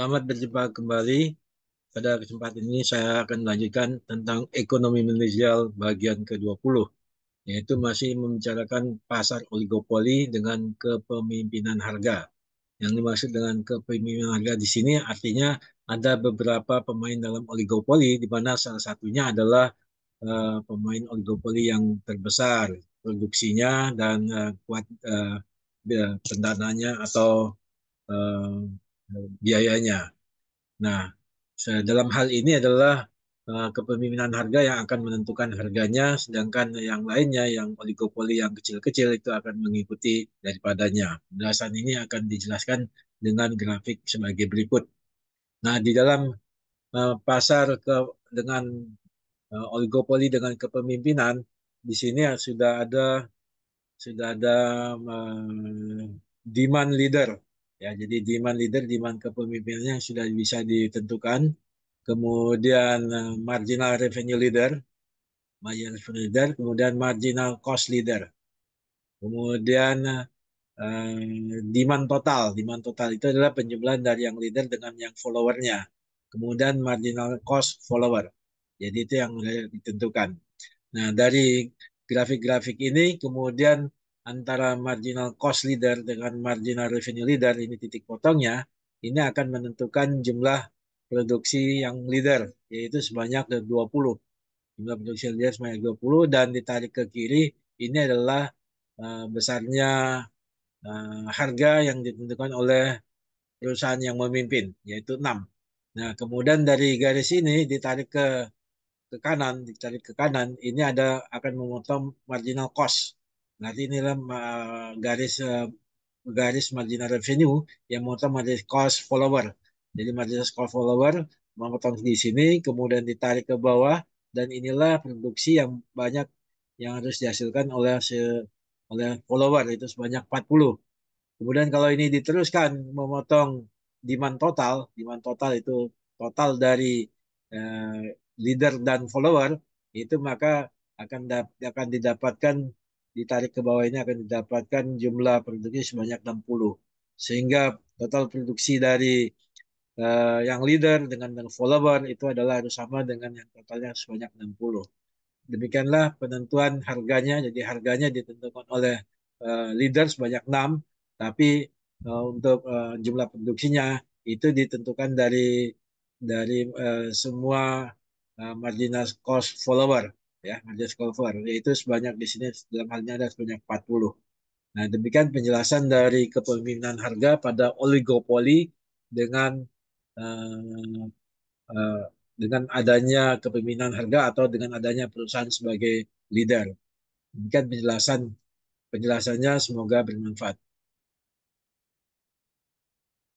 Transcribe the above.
Selamat berjumpa kembali. Pada kesempatan ini saya akan melanjutkan tentang ekonomi Malaysia bagian ke-20, yaitu masih membicarakan pasar oligopoli dengan kepemimpinan harga. Yang dimaksud dengan kepemimpinan harga di sini artinya ada beberapa pemain dalam oligopoli, di mana salah satunya adalah uh, pemain oligopoli yang terbesar produksinya dan uh, kuat uh, pendananya atau uh, biayanya. Nah, dalam hal ini adalah eh, kepemimpinan harga yang akan menentukan harganya, sedangkan yang lainnya, yang oligopoli yang kecil-kecil itu akan mengikuti daripadanya. Penjelasan ini akan dijelaskan dengan grafik sebagai berikut. Nah, di dalam eh, pasar ke, dengan eh, oligopoli dengan kepemimpinan, di sini sudah ada sudah ada demand leader Ya, jadi demand leader, demand kepemimpinannya sudah bisa ditentukan. Kemudian eh, marginal revenue leader, marginal revenue leader, kemudian marginal cost leader. Kemudian eh, eh, demand total, demand total itu adalah penjumlahan dari yang leader dengan yang followernya. Kemudian marginal cost follower. Jadi itu yang ditentukan. Nah, dari grafik-grafik ini kemudian antara marginal cost leader dengan marginal revenue leader ini titik potongnya ini akan menentukan jumlah produksi yang leader yaitu sebanyak 20 jumlah produksi leader sebanyak 20 dan ditarik ke kiri ini adalah uh, besarnya uh, harga yang ditentukan oleh perusahaan yang memimpin yaitu 6 nah kemudian dari garis ini ditarik ke ke kanan ditarik ke kanan ini ada akan memotong marginal cost nanti inilah uh, garis uh, garis marginal revenue yang motong marginal cost follower. Jadi marginal cost follower memotong di sini, kemudian ditarik ke bawah, dan inilah produksi yang banyak yang harus dihasilkan oleh se, oleh follower itu sebanyak 40. Kemudian kalau ini diteruskan memotong demand total, demand total itu total dari eh, leader dan follower itu maka akan akan didapatkan ditarik ke bawah ini akan didapatkan jumlah produksi sebanyak 60. Sehingga total produksi dari uh, yang leader dengan yang follower itu adalah harus sama dengan yang totalnya sebanyak 60. Demikianlah penentuan harganya. Jadi harganya ditentukan oleh uh, leader sebanyak 6, tapi uh, untuk uh, jumlah produksinya itu ditentukan dari dari uh, semua uh, marginal cost follower ya majelis cover yaitu sebanyak di sini dalam halnya ada sebanyak 40. Nah, demikian penjelasan dari kepemimpinan harga pada oligopoli dengan uh, uh, dengan adanya kepemimpinan harga atau dengan adanya perusahaan sebagai leader. Demikian penjelasan penjelasannya semoga bermanfaat.